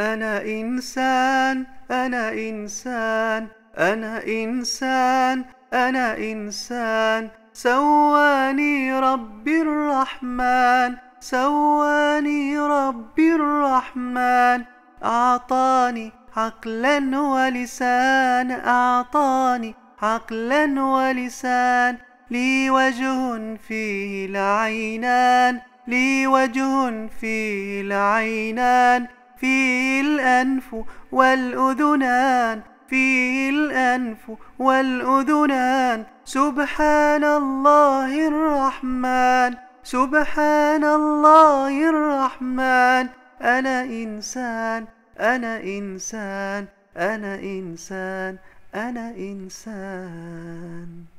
أنا إنسان أنا إنسان أنا إنسان أنا إنسان سواني ربي الرحمن سواني ربي الرحمن أعطاني عقلا ولسان أعطاني عقلا ولسان لي وجه فيه العينان لي وجه فيه العينان فيه الأنف والأذنان في الأنف والأذنان سبحان الله الرحمن سبحان الله الرحمن أنا إنسان أنا إنسان أنا إنسان أنا إنسان